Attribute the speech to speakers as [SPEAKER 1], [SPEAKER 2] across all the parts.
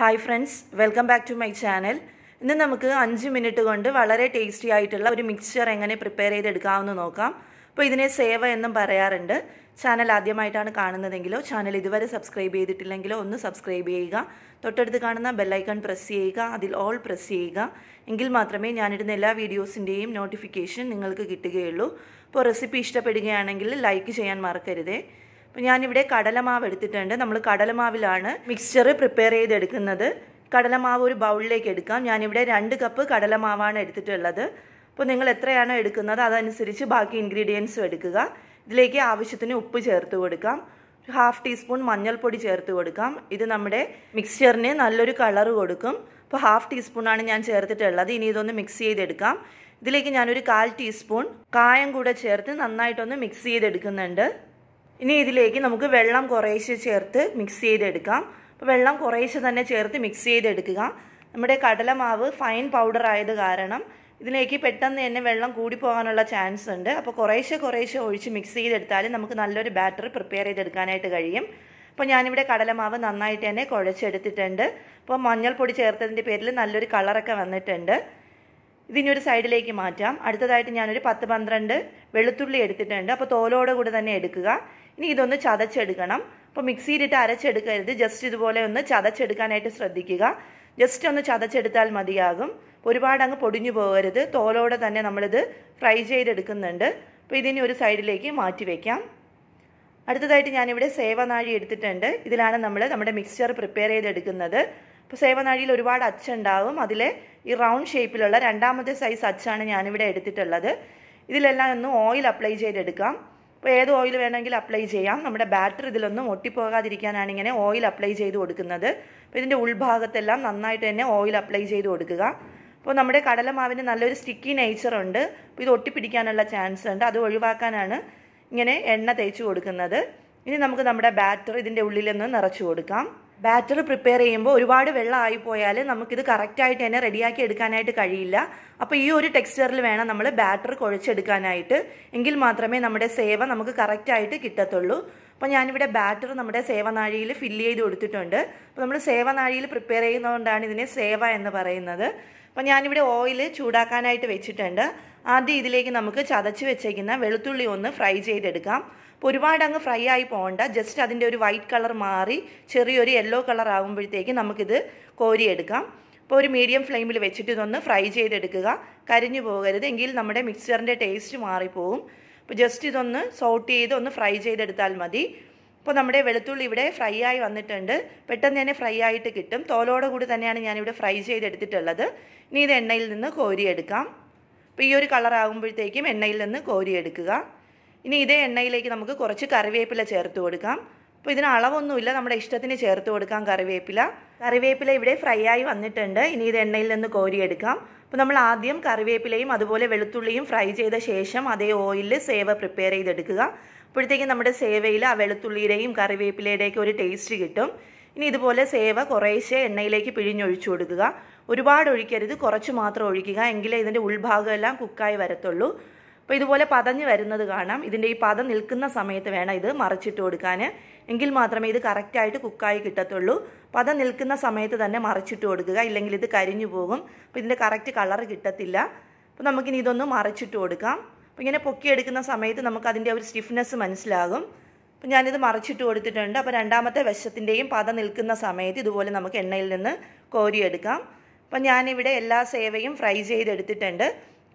[SPEAKER 1] hi friends welcome back to my channel ഇന്ന് നമുക്ക് അഞ്ച് മിനിറ്റ് കൊണ്ട് വളരെ ടേസ്റ്റി ആയിട്ടുള്ള ഒരു മിക്സ്ചർ എങ്ങനെ പ്രിപ്പയർ ചെയ്തെടുക്കാമെന്ന് നോക്കാം അപ്പോൾ ഇതിനെ സേവ എന്നും പറയാറുണ്ട് ചാനൽ ആദ്യമായിട്ടാണ് കാണുന്നതെങ്കിലോ ചാനൽ ഇതുവരെ സബ്സ്ക്രൈബ് ചെയ്തിട്ടില്ലെങ്കിലോ ഒന്ന് സബ്സ്ക്രൈബ് ചെയ്യുക തൊട്ടടുത്ത് കാണുന്ന ബെല്ലൈക്കൺ പ്രസ് ചെയ്യുക അതിൽ ഓൾ പ്രസ് ചെയ്യുക എങ്കിൽ മാത്രമേ ഞാനിടുന്ന എല്ലാ വീഡിയോസിൻ്റെയും നോട്ടിഫിക്കേഷൻ നിങ്ങൾക്ക് കിട്ടുകയുള്ളൂ അപ്പോൾ റെസിപ്പി ഇഷ്ടപ്പെടുകയാണെങ്കിൽ ലൈക്ക് ചെയ്യാൻ മറക്കരുതേ ഞാനിവിടെ കടലമാവ് എടുത്തിട്ടുണ്ട് നമ്മൾ കടലമാവിലാണ് മിക്സ്ചർ പ്രിപ്പയർ ചെയ്തെടുക്കുന്നത് കടലമാവ് ഒരു ബൗളിലേക്ക് എടുക്കാം ഞാനിവിടെ രണ്ട് കപ്പ് കടലമാവാണ് എടുത്തിട്ടുള്ളത് അപ്പോൾ നിങ്ങൾ എത്രയാണോ എടുക്കുന്നത് അതനുസരിച്ച് ബാക്കി ഇൻഗ്രീഡിയൻസും എടുക്കുക ഇതിലേക്ക് ആവശ്യത്തിന് ഉപ്പ് ചേർത്ത് കൊടുക്കാം ഹാഫ് ടീസ്പൂൺ മഞ്ഞൾപ്പൊടി ചേർത്ത് കൊടുക്കാം ഇത് നമ്മുടെ മിക്സ്ചറിന് നല്ലൊരു കളർ കൊടുക്കും അപ്പോൾ ഹാഫ് ടീസ്പൂണാണ് ഞാൻ ചേർത്തിട്ടുള്ളത് ഇനി ഇതൊന്ന് മിക്സ് ചെയ്തെടുക്കാം ഇതിലേക്ക് ഞാനൊരു കാൽ ടീസ്പൂൺ കായം കൂടെ ചേർത്ത് നന്നായിട്ടൊന്ന് മിക്സ് ചെയ്തെടുക്കുന്നുണ്ട് ഇനി ഇതിലേക്ക് നമുക്ക് വെള്ളം കുറേശ്ശെ ചേർത്ത് മിക്സ് ചെയ്തെടുക്കാം അപ്പോൾ വെള്ളം കുറേശ്ശെ തന്നെ ചേർത്ത് മിക്സ് ചെയ്തെടുക്കുക നമ്മുടെ കടലമാവ് ഫൈൻ പൗഡർ ആയത് കാരണം ഇതിലേക്ക് പെട്ടെന്ന് തന്നെ വെള്ളം കൂടിപ്പോകാനുള്ള ചാൻസ് ഉണ്ട് അപ്പോൾ കുറേശ്ശെ കുറേശ്ശെ ഒഴിച്ച് മിക്സ് ചെയ്തെടുത്താൽ നമുക്ക് നല്ലൊരു ബാറ്റർ പ്രിപ്പയർ ചെയ്തെടുക്കാനായിട്ട് കഴിയും അപ്പോൾ ഞാനിവിടെ കടലമാവ് നന്നായിട്ട് തന്നെ കുഴച്ചെടുത്തിട്ടുണ്ട് അപ്പോൾ മഞ്ഞൾപ്പൊടി ചേർത്തതിൻ്റെ പേരിൽ നല്ലൊരു കളറൊക്കെ വന്നിട്ടുണ്ട് ഇതിനി ഒരു സൈഡിലേക്ക് മാറ്റാം അടുത്തതായിട്ട് ഞാനൊരു പത്ത് പന്ത്രണ്ട് വെളുത്തുള്ളി എടുത്തിട്ടുണ്ട് അപ്പോൾ തോലോടെ കൂടെ തന്നെ എടുക്കുക ഇനി ഇതൊന്ന് ചതച്ചെടുക്കണം അപ്പോൾ മിക്സിയിലിട്ട് അരച്ചെടുക്കരുത് ജസ്റ്റ് ഇതുപോലെ ഒന്ന് ചതച്ചെടുക്കാനായിട്ട് ശ്രദ്ധിക്കുക ജസ്റ്റ് ഒന്ന് ചതച്ചെടുത്താൽ മതിയാകും ഒരുപാട് അങ്ങ് പൊടിഞ്ഞു പോകരുത് തോലോടെ തന്നെ നമ്മളിത് ഫ്രൈ ചെയ്തെടുക്കുന്നുണ്ട് അപ്പോൾ ഇതിനി ഒരു സൈഡിലേക്ക് മാറ്റി വയ്ക്കാം അടുത്തതായിട്ട് ഞാനിവിടെ സേവനാഴി എടുത്തിട്ടുണ്ട് ഇതിലാണ് നമ്മൾ നമ്മുടെ മിക്സ്ചർ പ്രിപ്പയർ ചെയ്തെടുക്കുന്നത് ഇപ്പോൾ സേവനാഴിയിൽ ഒരുപാട് അച്ചുണ്ടാവും അതിലെ ഈ റൗണ്ട് ഷേപ്പിലുള്ള രണ്ടാമത്തെ സൈസ് അച്ചാണ് ഞാനിവിടെ എടുത്തിട്ടുള്ളത് ഇതിലെല്ലാം ഒന്ന് ഓയിൽ അപ്ലൈ ചെയ്തെടുക്കാം അപ്പോൾ ഏത് ഓയിൽ വേണമെങ്കിൽ അപ്ലൈ ചെയ്യാം നമ്മുടെ ബാറ്റർ ഇതിലൊന്നും ഒട്ടിപ്പോകാതിരിക്കാനാണ് ഇങ്ങനെ ഓയിൽ അപ്ലൈ ചെയ്ത് കൊടുക്കുന്നത് അപ്പോൾ ഇതിൻ്റെ ഉൾഭാഗത്തെല്ലാം നന്നായിട്ട് തന്നെ ഓയിൽ അപ്ലൈ ചെയ്ത് കൊടുക്കുക അപ്പോൾ നമ്മുടെ കടലമാവിന് നല്ലൊരു സ്റ്റിക്കി നേച്ചർ ഉണ്ട് അപ്പോൾ ഇത് ഒട്ടിപ്പിടിക്കാനുള്ള ചാൻസ് ഉണ്ട് അത് ഒഴിവാക്കാനാണ് ഇങ്ങനെ എണ്ണ തേച്ച് കൊടുക്കുന്നത് ഇനി നമുക്ക് നമ്മുടെ ബാറ്റർ ഇതിൻ്റെ ഉള്ളിലൊന്ന് നിറച്ചു കൊടുക്കാം ബാറ്റർ പ്രിപ്പയർ ചെയ്യുമ്പോൾ ഒരുപാട് വെള്ളം ആയിപ്പോയാൽ നമുക്കിത് കറക്റ്റായിട്ട് തന്നെ റെഡിയാക്കി എടുക്കാനായിട്ട് കഴിയില്ല അപ്പോൾ ഈ ഒരു ടെക്സ്ചറിൽ വേണം നമ്മൾ ബാറ്റർ കുഴച്ചെടുക്കാനായിട്ട് എങ്കിൽ മാത്രമേ നമ്മുടെ സേവ നമുക്ക് കറക്റ്റായിട്ട് കിട്ടത്തുള്ളൂ അപ്പോൾ ഞാനിവിടെ ബാറ്റർ നമ്മുടെ സേവനാഴിയിൽ ഫില്ല് ചെയ്ത് കൊടുത്തിട്ടുണ്ട് അപ്പോൾ നമ്മൾ സേവനാഴിയിൽ പ്രിപ്പയർ ചെയ്യുന്നതുകൊണ്ടാണ് ഇതിനെ സേവ എന്ന് പറയുന്നത് അപ്പോൾ ഞാനിവിടെ ഓയിൽ ചൂടാക്കാനായിട്ട് വെച്ചിട്ടുണ്ട് ആദ്യം ഇതിലേക്ക് നമുക്ക് ചതച്ച് വെച്ചേക്കുന്ന വെളുത്തുള്ളി ഒന്ന് ഫ്രൈ ചെയ്തെടുക്കാം അപ്പോൾ ഒരുപാട് അങ്ങ് ഫ്രൈ ആയി പോകണ്ട ജസ്റ്റ് അതിൻ്റെ ഒരു വൈറ്റ് കളർ മാറി ചെറിയൊരു യെല്ലോ കളർ ആകുമ്പോഴത്തേക്ക് നമുക്കിത് കോരിയെടുക്കാം അപ്പോൾ ഒരു മീഡിയം ഫ്ലെയിമിൽ വെച്ചിട്ട് ഇതൊന്ന് ഫ്രൈ ചെയ്തെടുക്കുക കരിഞ്ഞു പോകരുത് എങ്കിൽ നമ്മുടെ മിക്സറിൻ്റെ ടേസ്റ്റ് മാറിപ്പോവും അപ്പോൾ ജസ്റ്റ് ഇതൊന്ന് സോട്ട് ചെയ്ത് ഒന്ന് ഫ്രൈ ചെയ്തെടുത്താൽ മതി അപ്പോൾ നമ്മുടെ വെളുത്തുള്ളി ഇവിടെ ഫ്രൈ ആയി വന്നിട്ടുണ്ട് പെട്ടെന്ന് തന്നെ ഫ്രൈ ആയിട്ട് കിട്ടും തോലോടെ കൂടി തന്നെയാണ് ഞാനിവിടെ ഫ്രൈ ചെയ്തെടുത്തിട്ടുള്ളത് ഇനി ഇത് എണ്ണയിൽ നിന്ന് കോരിയെടുക്കാം അപ്പോൾ ഈ ഒരു കളർ എണ്ണയിൽ നിന്ന് കോരിയെടുക്കുക ഇനി ഇതേ എണ്ണയിലേക്ക് നമുക്ക് കുറച്ച് കറിവേപ്പില ചേർത്ത് കൊടുക്കാം അപ്പോൾ ഇതിന് അളവൊന്നുമില്ല നമ്മുടെ ഇഷ്ടത്തിന് ചേർത്ത് കൊടുക്കാം കറിവേപ്പില കറിവേപ്പില ഇവിടെ ഫ്രൈ ആയി വന്നിട്ടുണ്ട് ഇനി ഇത് എണ്ണയിൽ നിന്ന് കോരിയെടുക്കാം അപ്പോൾ നമ്മൾ ആദ്യം കറിവേപ്പിലയും അതുപോലെ വെളുത്തുള്ളിയും ഫ്രൈ ചെയ്ത ശേഷം അതേ ഓയിലിൽ സേവ പ്രിപ്പയർ ചെയ്തെടുക്കുക അപ്പോഴത്തേക്കും നമ്മുടെ സേവയിൽ ആ വെളുത്തുള്ളിയുടെയും കറിവേപ്പിലയുടെയൊക്കെ ഒരു ടേസ്റ്റ് കിട്ടും ഇനി ഇതുപോലെ സേവ കുറേശ്ശെ എണ്ണയിലേക്ക് പിഴിഞ്ഞൊഴിച്ചു കൊടുക്കുക ഒരുപാട് ഒഴിക്കരുത് കുറച്ച് മാത്രം ഒഴിക്കുക എങ്കിലേ ഇതിൻ്റെ ഉൾഭാഗമെല്ലാം കുക്കായി വരത്തുള്ളൂ അപ്പോൾ ഇതുപോലെ പതഞ്ഞ് വരുന്നത് കാണാം ഇതിൻ്റെ ഈ പതം നിൽക്കുന്ന സമയത്ത് വേണം ഇത് മറിച്ചിട്ട് കൊടുക്കാൻ എങ്കിൽ മാത്രമേ ഇത് കറക്റ്റായിട്ട് കുക്കായി കിട്ടത്തുള്ളൂ പതം നിൽക്കുന്ന സമയത്ത് തന്നെ മറിച്ചിട്ട് കൊടുക്കുക ഇല്ലെങ്കിൽ ഇത് കരിഞ്ഞു പോകും അപ്പോൾ ഇതിൻ്റെ കറക്റ്റ് കളർ കിട്ടത്തില്ല അപ്പോൾ നമുക്കിനി ഇതൊന്ന് മറിച്ചിട്ട് കൊടുക്കാം അപ്പോൾ ഇങ്ങനെ പൊക്കിയെടുക്കുന്ന സമയത്ത് നമുക്ക് അതിൻ്റെ ഒരു സ്റ്റിഫ്നെസ് മനസ്സിലാകും അപ്പോൾ ഞാനിത് മറിച്ചിട്ട് കൊടുത്തിട്ടുണ്ട് അപ്പോൾ രണ്ടാമത്തെ വശത്തിൻ്റെയും പത നിൽക്കുന്ന സമയത്ത് ഇതുപോലെ നമുക്ക് എണ്ണയിൽ നിന്ന് കോരിയെടുക്കാം അപ്പം ഞാനിവിടെ എല്ലാ സേവയും ഫ്രൈ ചെയ്തെടുത്തിട്ടുണ്ട്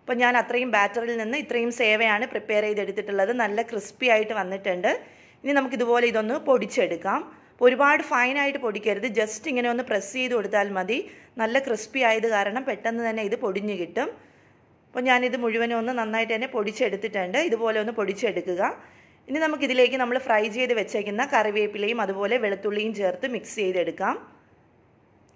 [SPEAKER 1] അപ്പോൾ ഞാൻ അത്രയും ബാറ്ററിൽ നിന്ന് ഇത്രയും സേവയാണ് പ്രിപ്പയർ ചെയ്തെടുത്തിട്ടുള്ളത് നല്ല ക്രിസ്പി ആയിട്ട് വന്നിട്ടുണ്ട് ഇനി നമുക്കിതുപോലെ ഇതൊന്ന് പൊടിച്ചെടുക്കാം അപ്പോൾ ഒരുപാട് ഫൈനായിട്ട് പൊടിക്കരുത് ജസ്റ്റ് ഇങ്ങനെ ഒന്ന് പ്രസ് ചെയ്ത് കൊടുത്താൽ മതി നല്ല ക്രിസ്പി ആയത് കാരണം പെട്ടെന്ന് തന്നെ ഇത് പൊടിഞ്ഞു കിട്ടും അപ്പോൾ ഞാനിത് മുഴുവനും ഒന്ന് നന്നായിട്ട് തന്നെ പൊടിച്ചെടുത്തിട്ടുണ്ട് ഇതുപോലെ ഒന്ന് പൊടിച്ചെടുക്കുക ഇനി നമുക്കിതിലേക്ക് നമ്മൾ ഫ്രൈ ചെയ്ത് വെച്ചേക്കുന്ന കറിവേപ്പിലയും അതുപോലെ വെളുത്തുള്ളിയും ചേർത്ത് മിക്സ് ചെയ്തെടുക്കാം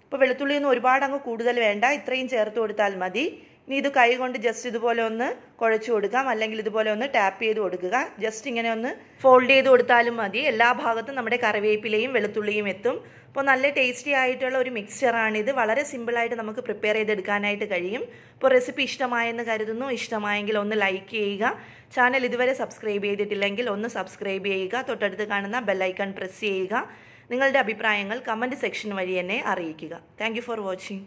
[SPEAKER 1] ഇപ്പോൾ വെളുത്തുള്ളിയൊന്നും ഒരുപാട് അങ്ങ് കൂടുതൽ വേണ്ട ഇത്രയും ചേർത്ത് കൊടുത്താൽ മതി ഇനി ഇത് കൈ കൊണ്ട് ജസ്റ്റ് ഇതുപോലെ ഒന്ന് കുഴച്ചു കൊടുക്കാം അല്ലെങ്കിൽ ഇതുപോലെ ഒന്ന് ടാപ്പ് ചെയ്ത് കൊടുക്കുക ജസ്റ്റ് ഇങ്ങനെ ഒന്ന് ഫോൾഡ് ചെയ്ത് കൊടുത്താലും മതി എല്ലാ ഭാഗത്തും നമ്മുടെ കറിവേപ്പിലയും വെളുത്തുള്ളിയും എത്തും അപ്പോൾ നല്ല ടേസ്റ്റി ആയിട്ടുള്ള ഒരു മിക്സ്ചറാണിത് വളരെ സിമ്പിളായിട്ട് നമുക്ക് പ്രിപ്പയർ ചെയ്തെടുക്കാനായിട്ട് കഴിയും അപ്പോൾ റെസിപ്പി ഇഷ്ടമായെന്ന് കരുതുന്നു ഇഷ്ടമായെങ്കിൽ ഒന്ന് ലൈക്ക് ചെയ്യുക ചാനൽ ഇതുവരെ സബ്സ്ക്രൈബ് ചെയ്തിട്ടില്ലെങ്കിൽ ഒന്ന് സബ്സ്ക്രൈബ് ചെയ്യുക തൊട്ടടുത്ത് കാണുന്ന ബെല്ലൈക്കൺ പ്രസ് ചെയ്യുക നിങ്ങളുടെ അഭിപ്രായങ്ങൾ കമൻറ്റ് സെക്ഷൻ വഴി എന്നെ അറിയിക്കുക താങ്ക് ഫോർ വാച്ചിങ്